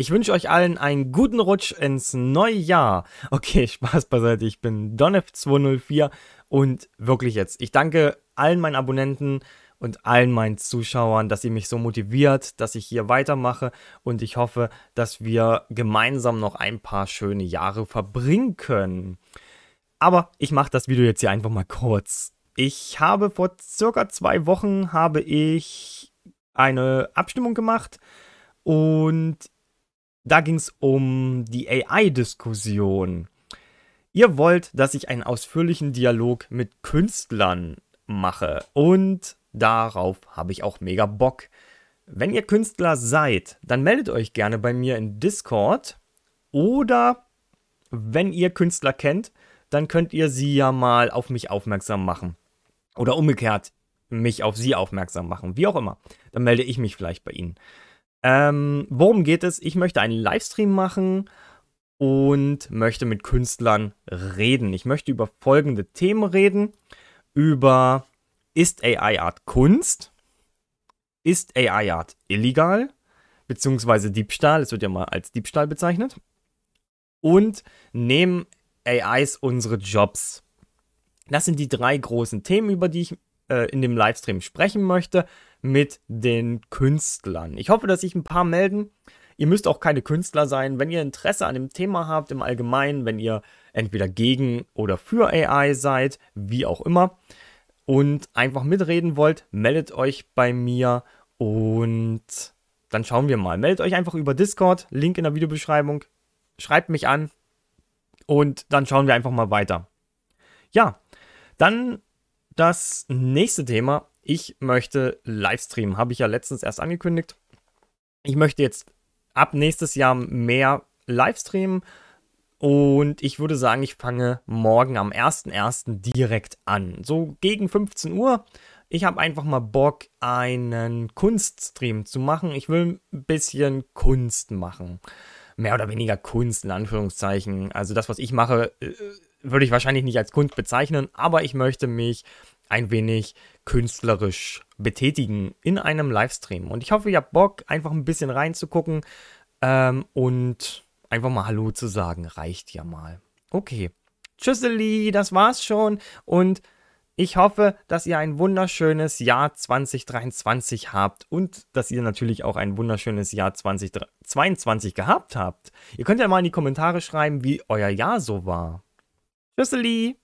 Ich wünsche euch allen einen guten Rutsch ins neue Jahr. Okay, Spaß beiseite, ich bin Donef204 und wirklich jetzt. Ich danke allen meinen Abonnenten und allen meinen Zuschauern, dass ihr mich so motiviert, dass ich hier weitermache und ich hoffe, dass wir gemeinsam noch ein paar schöne Jahre verbringen können. Aber ich mache das Video jetzt hier einfach mal kurz. Ich habe vor circa zwei Wochen habe ich eine Abstimmung gemacht und da ging es um die AI-Diskussion. Ihr wollt, dass ich einen ausführlichen Dialog mit Künstlern mache. Und darauf habe ich auch mega Bock. Wenn ihr Künstler seid, dann meldet euch gerne bei mir in Discord. Oder wenn ihr Künstler kennt, dann könnt ihr sie ja mal auf mich aufmerksam machen. Oder umgekehrt, mich auf sie aufmerksam machen. Wie auch immer. Dann melde ich mich vielleicht bei ihnen. Ähm, worum geht es? Ich möchte einen Livestream machen und möchte mit Künstlern reden. Ich möchte über folgende Themen reden. Über ist AI Art Kunst? Ist AI Art illegal? Beziehungsweise Diebstahl, es wird ja mal als Diebstahl bezeichnet. Und nehmen AIs unsere Jobs? Das sind die drei großen Themen, über die ich äh, in dem Livestream sprechen möchte mit den Künstlern. Ich hoffe, dass sich ein paar melden. Ihr müsst auch keine Künstler sein. Wenn ihr Interesse an dem Thema habt im Allgemeinen, wenn ihr entweder gegen oder für AI seid, wie auch immer, und einfach mitreden wollt, meldet euch bei mir und dann schauen wir mal. Meldet euch einfach über Discord, Link in der Videobeschreibung, schreibt mich an und dann schauen wir einfach mal weiter. Ja, dann das nächste Thema ich möchte Livestreamen, habe ich ja letztens erst angekündigt. Ich möchte jetzt ab nächstes Jahr mehr Livestreamen und ich würde sagen, ich fange morgen am 1.1. direkt an. So gegen 15 Uhr. Ich habe einfach mal Bock, einen Kunststream zu machen. Ich will ein bisschen Kunst machen. Mehr oder weniger Kunst in Anführungszeichen. Also das, was ich mache, äh, würde ich wahrscheinlich nicht als Kunst bezeichnen, aber ich möchte mich ein wenig künstlerisch betätigen in einem Livestream. Und ich hoffe, ihr habt Bock, einfach ein bisschen reinzugucken ähm, und einfach mal Hallo zu sagen. Reicht ja mal. Okay. Tschüsseli, das war's schon. Und ich hoffe, dass ihr ein wunderschönes Jahr 2023 habt und dass ihr natürlich auch ein wunderschönes Jahr 2022 gehabt habt. Ihr könnt ja mal in die Kommentare schreiben, wie euer Jahr so war. Tschüsseli!